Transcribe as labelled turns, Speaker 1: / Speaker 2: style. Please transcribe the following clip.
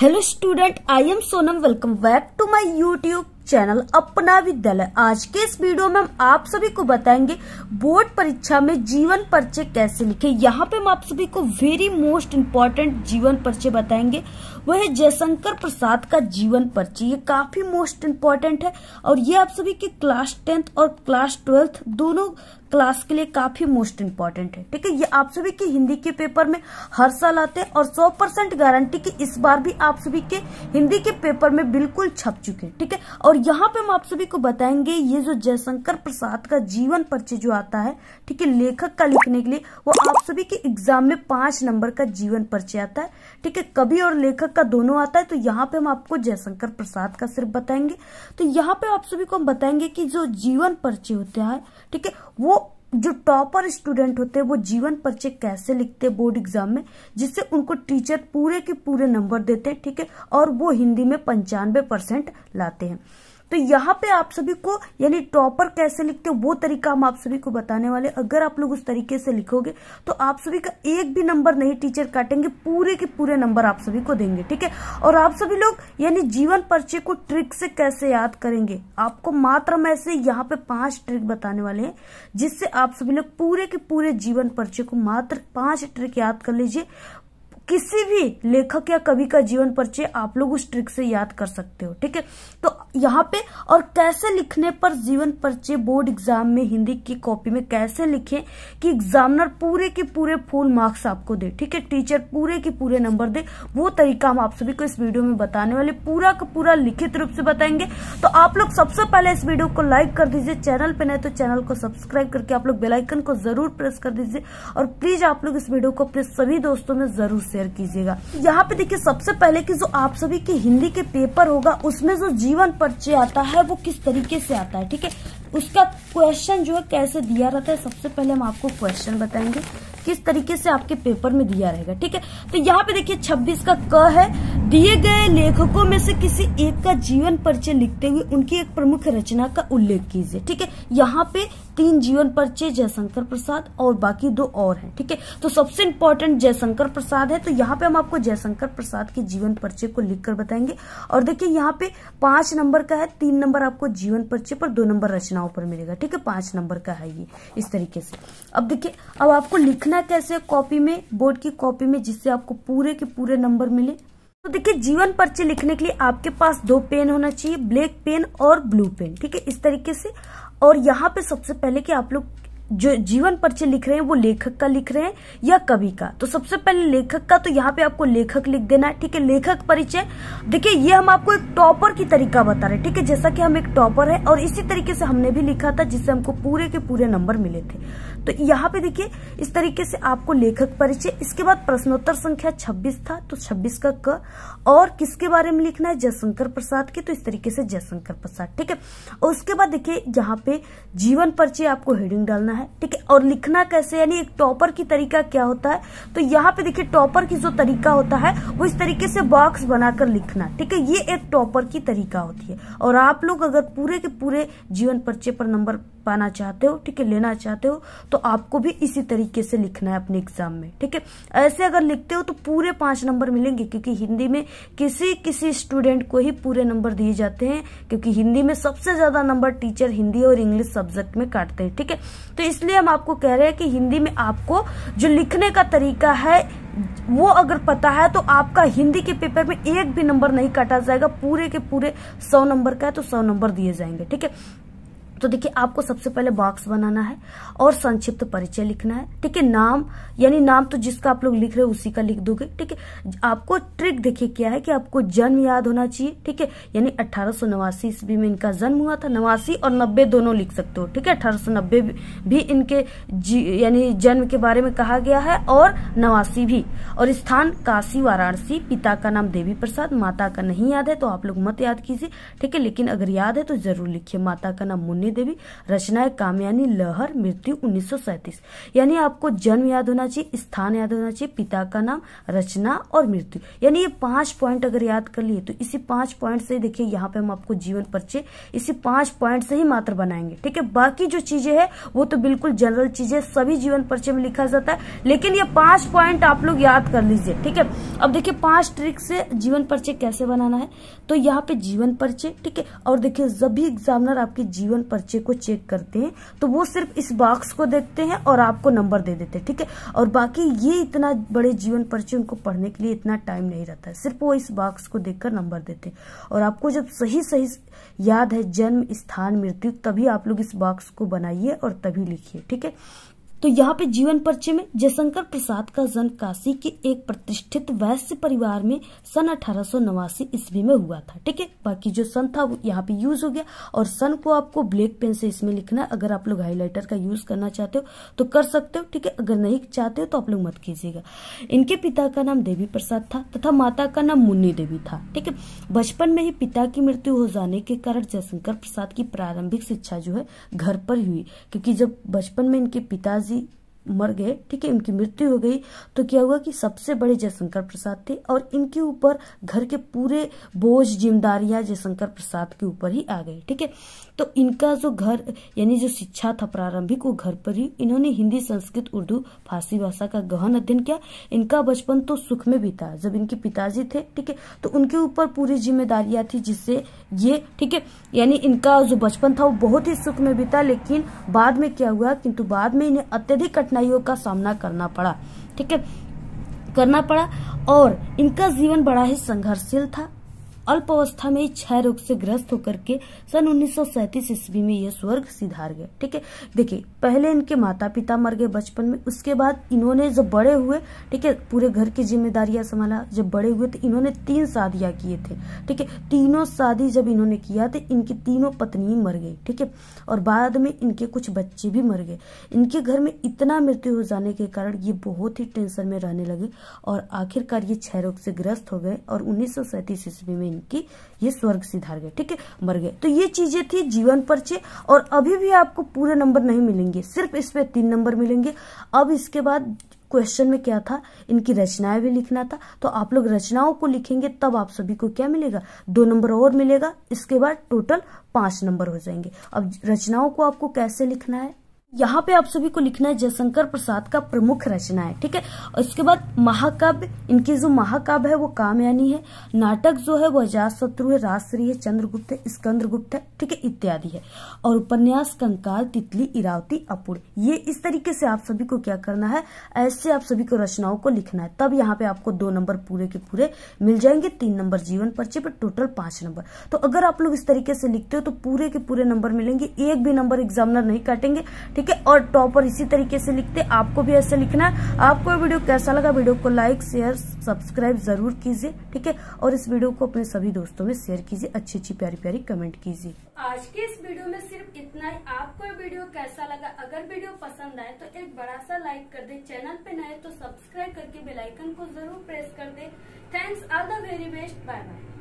Speaker 1: Hello student I am Sonam welcome back to my YouTube channel Apna Vidyalaya आज के इस video में हम आप सभी को बताएंगे बोर्ड परीक्षा में जीवन परिचय कैसे लिखें यहाँ पे हम आप सभी को वेरी मोस्ट इम्पोर्टेंट जीवन परिचय बताएंगे वह है जयशंकर प्रसाद का जीवन पर्ची ये काफी मोस्ट इम्पोर्टेंट है और ये आप सभी के क्लास टेंथ और क्लास ट्वेल्थ दोनों क्लास के लिए काफी मोस्ट इम्पोर्टेंट है ठीक है ये आप सभी के हिंदी के पेपर में हर साल आते हैं और 100 परसेंट गारंटी की इस बार भी आप सभी के हिंदी के पेपर में बिल्कुल छप चुके हैं ठीक है और यहाँ पे हम आप सभी को बताएंगे ये जो जयशंकर प्रसाद का जीवन पर्चे जो आता है ठीक है लेखक का लिखने के लिए वो आप सभी के एग्जाम में पांच नंबर का जीवन पर्चे आता है ठीक है कवि और लेखक का दोनों आता है तो यहाँ पे हम आपको जयशंकर प्रसाद का सिर्फ बताएंगे तो यहाँ पे आप सभी को हम बताएंगे कि जो जीवन पर्चे होते हैं ठीक है वो जो टॉपर स्टूडेंट होते हैं वो जीवन पर्चे कैसे लिखते हैं बोर्ड एग्जाम में जिससे उनको टीचर पूरे के पूरे नंबर देते हैं ठीक है और वो हिंदी में पंचानवे परसेंट लाते हैं तो यहाँ पे आप सभी को यानी टॉपर कैसे लिखते हो वो तरीका हम आप सभी को बताने वाले अगर आप लोग उस तरीके से लिखोगे तो आप सभी का एक भी नंबर नहीं टीचर काटेंगे पूरे के पूरे नंबर आप सभी को देंगे ठीक है और आप सभी लोग यानी जीवन पर्चे को ट्रिक से कैसे याद करेंगे आपको मात्र हम ऐसे यहाँ पे पांच ट्रिक बताने वाले हैं जिससे आप सभी लोग पूरे के पूरे जीवन पर्चे को मात्र पांच ट्रिक याद कर लीजिए किसी भी लेखक या कवि का जीवन परिचय आप लोग उस ट्रिक से याद कर सकते हो ठीक है तो यहाँ पे और कैसे लिखने पर जीवन पर्चे बोर्ड एग्जाम में हिंदी की कॉपी में कैसे लिखें कि एग्जामिनर पूरे के पूरे फुल मार्क्स आपको दे ठीक है टीचर पूरे के पूरे नंबर दे वो तरीका हम आप सभी को इस वीडियो में बताने वाले पूरा का पूरा लिखित रूप से बताएंगे तो आप लोग सबसे पहले इस वीडियो को लाइक कर दीजिए चैनल पे नहीं तो चैनल को सब्सक्राइब करके आप लोग बेलाइकन को जरूर प्रेस कर दीजिए और प्लीज आप लोग इस वीडियो को अपने सभी दोस्तों में जरूर शेयर कीजिएगा यहाँ पे देखिये सबसे पहले की जो आप सभी के हिंदी के पेपर होगा उसमें जो जीवन पर पर्चे आता है वो किस तरीके से आता है ठीक है उसका क्वेश्चन जो है कैसे दिया रहता है सबसे पहले हम आपको क्वेश्चन बताएंगे किस तरीके से आपके पेपर में दिया रहेगा ठीक है तो यहाँ पे देखिए 26 का क है दिए गए लेखकों में से किसी एक का जीवन परिचय लिखते हुए उनकी एक प्रमुख रचना का उल्लेख कीजिए ठीक है यहाँ पे तीन जीवन परिचय जयशंकर प्रसाद और बाकी दो और हैं ठीक है ठीके? तो सबसे इंपॉर्टेंट जयशंकर प्रसाद है तो यहाँ पे हम आपको जयशंकर प्रसाद के जीवन परिचय को लिखकर बताएंगे और देखिए यहाँ पे पांच नंबर का है तीन नंबर आपको जीवन परिचय पर दो नंबर रचनाओं पर मिलेगा ठीक है पांच नंबर का है ये इस तरीके से अब देखिये अब आपको लिखना कैसे कॉपी में बोर्ड की कॉपी में जिससे आपको पूरे के पूरे नंबर मिले तो देखिए जीवन पर्चे लिखने के लिए आपके पास दो पेन होना चाहिए ब्लैक पेन और ब्लू पेन ठीक है इस तरीके से और यहाँ पे सबसे पहले कि आप लोग जो जीवन परिचय लिख रहे हैं वो लेखक का लिख रहे हैं या कवि का तो सबसे पहले लेखक का तो यहाँ पे आपको लेखक लिख देना है ठीक है लेखक परिचय देखिए ये हम आपको एक टॉपर की तरीका बता रहे हैं ठीक है जैसा कि हम एक टॉपर है और इसी तरीके से हमने भी लिखा था जिससे हमको पूरे के पूरे नंबर मिले थे तो यहाँ पे देखिये इस तरीके से आपको लेखक परिचय इसके बाद प्रश्नोत्तर संख्या छब्बीस था तो छब्बीस का क और किसके बारे में लिखना है जयशंकर प्रसाद के तो इस तरीके से जयशंकर प्रसाद ठीक है और उसके बाद देखिये यहाँ पे जीवन परिचय आपको हेडिंग डालना है ठीक है और लिखना कैसे यानी एक टॉपर की तरीका क्या होता है तो यहाँ पे देखिए टॉपर की जो तरीका होता है वो इस तरीके से बॉक्स बनाकर लिखना ठीक है ये एक टॉपर की तरीका होती है और आप लोग अगर पूरे के पूरे जीवन पर्चे पर नंबर पाना चाहते हो ठीक है लेना चाहते हो तो आपको भी इसी तरीके से लिखना है अपने एग्जाम में ठीक है ऐसे अगर लिखते हो तो पूरे पांच नंबर मिलेंगे क्योंकि हिंदी में किसी किसी स्टूडेंट को ही पूरे नंबर दिए जाते हैं क्योंकि हिंदी में सबसे ज्यादा नंबर टीचर हिंदी और इंग्लिश सब्जेक्ट में काटते हैं ठीक है तो इसलिए हम आपको कह रहे हैं कि हिंदी में आपको जो लिखने का तरीका है वो अगर पता है तो आपका हिंदी के पेपर में एक भी नंबर नहीं काटा जाएगा पूरे के पूरे सौ नंबर का है तो सौ नंबर दिए जाएंगे ठीक है तो देखिए आपको सबसे पहले बॉक्स बनाना है और संक्षिप्त परिचय लिखना है ठीक है नाम यानी नाम तो जिसका आप लोग लिख रहे हो उसी का लिख दोगे ठीक है आपको ट्रिक देखिए क्या है कि आपको जन्म याद होना चाहिए ठीक है यानी अठारह ईस्वी में इनका जन्म हुआ था नवासी और नब्बे दोनों लिख सकते हो ठीक है अठारह भी इनके यानी जन्म के बारे में कहा गया है और नवासी भी और स्थान काशी वाराणसी पिता का नाम देवी प्रसाद माता का नहीं याद है तो आप लोग मत याद कीजिए ठीक है लेकिन अगर याद है तो जरूर लिखिए माता का नाम मुन्नी रागिनी देवी रचनाएं कामयानी लहर मृत्यु उन्नीस यानी आपको जन्म याद होना चाहिए स्थान याद होना चाहिए पिता का नाम रचना और मृत्यु यानी ये पांच पॉइंट अगर याद कर लिए तो इसी पांच पॉइंट से देखिए यहाँ पे हम आपको जीवन परिचय इसी पांच पॉइंट से ही मात्र बनाएंगे ठीक है बाकी जो चीजें है वो तो बिल्कुल जनरल चीजें सभी जीवन परिचय में लिखा जाता है लेकिन ये पांच पॉइंट आप लोग याद कर लीजिए ठीक है अब देखिए पांच ट्रिक से जीवन परिचय कैसे बनाना है तो यहाँ पे जीवन परिचय ठीक है और देखिए जब भी एग्जामिनर आपके जीवन पर पर्चे को चेक करते हैं तो वो सिर्फ इस बॉक्स को देखते हैं और आपको नंबर दे देते हैं ठीक है और बाकी ये इतना बड़े जीवन पर्चे उनको पढ़ने के लिए इतना टाइम नहीं रहता है सिर्फ वो इस बॉक्स को देखकर नंबर देते हैं और आपको जब सही सही याद है जन्म स्थान मृत्यु तभी आप लोग इस बॉक्स को बनाइए और तभी लिखिए ठीक है तो यहाँ पे जीवन परिचय में जयशंकर प्रसाद का जन्म काशी के एक प्रतिष्ठित वैश्य परिवार में सन अठारह सौ नवासी ईस्वी में हुआ था ठीक है बाकी जो सन था वो यहाँ पे यूज हो गया और सन को आपको ब्लैक पेन से इसमें लिखना है अगर आप लोग हाईलाइटर का यूज करना चाहते हो तो कर सकते हो ठीक है अगर नहीं चाहते हो तो आप लोग मत कीजिएगा इनके पिता का नाम देवी प्रसाद था तथा माता का नाम मुन्नी देवी था ठीक है बचपन में ही पिता की मृत्यु हो जाने के कारण जयशंकर प्रसाद की प्रारंभिक शिक्षा जो है घर पर हुई क्योंकि जब बचपन में इनके पिता जी मर गए ठीक है इनकी मृत्यु हो गई तो क्या हुआ कि सबसे बड़े जयशंकर प्रसाद थे और इनके ऊपर घर के पूरे बोझ जिम्मेदारियां जयशंकर प्रसाद के ऊपर ही आ गई ठीक है तो इनका जो घर यानी जो शिक्षा था प्रारंभिक वो घर पर ही इन्होंने हिंदी संस्कृत उर्दू फारसी भाषा का गहन अध्ययन किया इनका बचपन तो सुख में बीता जब इनके पिताजी थे ठीक है तो उनके ऊपर पूरी जिम्मेदारियां थी जिससे ये ठीक है यानी इनका जो बचपन था वो बहुत ही सुख में बीता लेकिन बाद में क्या हुआ किन्तु बाद में इन्हें अत्यधिक कठिनाइयों का सामना करना पड़ा ठीक है करना पड़ा और इनका जीवन बड़ा ही संघर्षशील था अल्प अवस्था में क्षय रोग से ग्रस्त होकर के सन उन्नीस ईस्वी में यह स्वर्ग सिधार गए ठीक है देखिए पहले इनके माता पिता मर गए बचपन में उसके बाद इन्होंने जब बड़े हुए ठीक है पूरे घर की जिम्मेदारियां संभाला जब बड़े हुए तो इन्होंने तीन शादियां किए थे ठीक है तीनों शादी जब इन्होंने किया तो इनकी तीनों पत्नी मर गई ठीक है और बाद में इनके कुछ बच्चे भी मर गए इनके घर में इतना मृत्यु हो जाने के कारण ये बहुत ही टेंशन में रहने लगे और आखिरकार ये क्षय रोग से ग्रस्त हो गए और उन्नीस ईस्वी में हैं कि ये स्वर्ग सिधार गए ठीक है मर गए तो ये चीजें थी जीवन परिचय और अभी भी आपको पूरे नंबर नहीं मिलेंगे सिर्फ इस पे तीन नंबर मिलेंगे अब इसके बाद क्वेश्चन में क्या था इनकी रचनाएं भी लिखना था तो आप लोग रचनाओं को लिखेंगे तब आप सभी को क्या मिलेगा दो नंबर और मिलेगा इसके बाद टोटल पांच नंबर हो जाएंगे अब रचनाओं को आपको कैसे लिखना है यहाँ पे आप सभी को लिखना है जयशंकर प्रसाद का प्रमुख रचना है ठीक है और इसके बाद महाकाव्य इनके जो महाकाव्य है वो कामयानी है नाटक जो है वो अजात शत्रु है राजश्री है चंद्रगुप्त है स्कंद्रगुप्त है ठीक है इत्यादि है और उपन्यास कंकाल तितली इरावती अपूर्ण ये इस तरीके से आप सभी को क्या करना है ऐसे आप सभी को रचनाओं को लिखना है तब यहाँ पे आपको दो नंबर पूरे के पूरे मिल जाएंगे तीन नंबर जीवन पर्चे पर टोटल पांच नंबर तो अगर आप लोग इस तरीके से लिखते हो तो पूरे के पूरे नंबर मिलेंगे एक भी नंबर एग्जामिनर नहीं काटेंगे ठीक है और टॉपर इसी तरीके से लिखते आपको भी ऐसे लिखना है आपको वीडियो कैसा लगा वीडियो को लाइक शेयर सब्सक्राइब जरूर कीजिए ठीक है और इस वीडियो को अपने सभी दोस्तों में शेयर कीजिए अच्छी अच्छी प्यारी प्यारी कमेंट कीजिए आज के इस वीडियो में सिर्फ इतना ही आपको वीडियो कैसा लगा अगर वीडियो पसंद आए तो एक बड़ा सा लाइक कर दे चैनल पे नए तो सब्सक्राइब करके बेलाइकन को जरूर प्रेस कर दे thanks all the very best bye bye